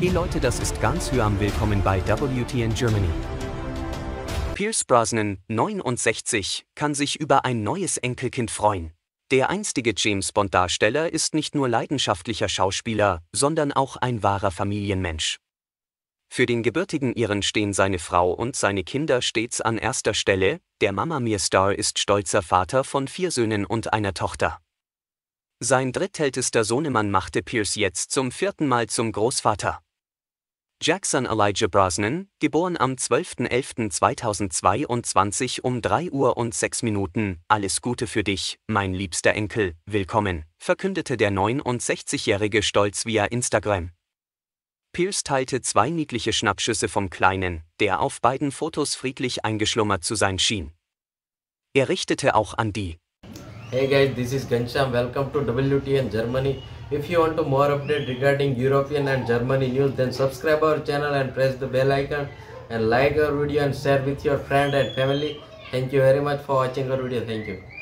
Hey Leute, das ist ganz Hyam. Willkommen bei WTN Germany. Pierce Brosnan, 69, kann sich über ein neues Enkelkind freuen. Der einstige James Bond-Darsteller ist nicht nur leidenschaftlicher Schauspieler, sondern auch ein wahrer Familienmensch. Für den gebürtigen Iren stehen seine Frau und seine Kinder stets an erster Stelle, der Mama Mir Star ist stolzer Vater von vier Söhnen und einer Tochter. Sein drittältester Sohnemann machte Pierce jetzt zum vierten Mal zum Großvater. Jackson Elijah Brosnan, geboren am 12.11.2022 um 3 Uhr und 6 Minuten, alles Gute für dich, mein liebster Enkel, willkommen, verkündete der 69-Jährige stolz via Instagram. Pierce teilte zwei niedliche Schnappschüsse vom Kleinen, der auf beiden Fotos friedlich eingeschlummert zu sein schien. Er richtete auch an die Hey guys, this is Gansham. Welcome to WTN Germany. If you want to more update regarding European and Germany news, then subscribe our channel and press the bell icon and like our video and share with your friend and family. Thank you very much for watching our video. Thank you.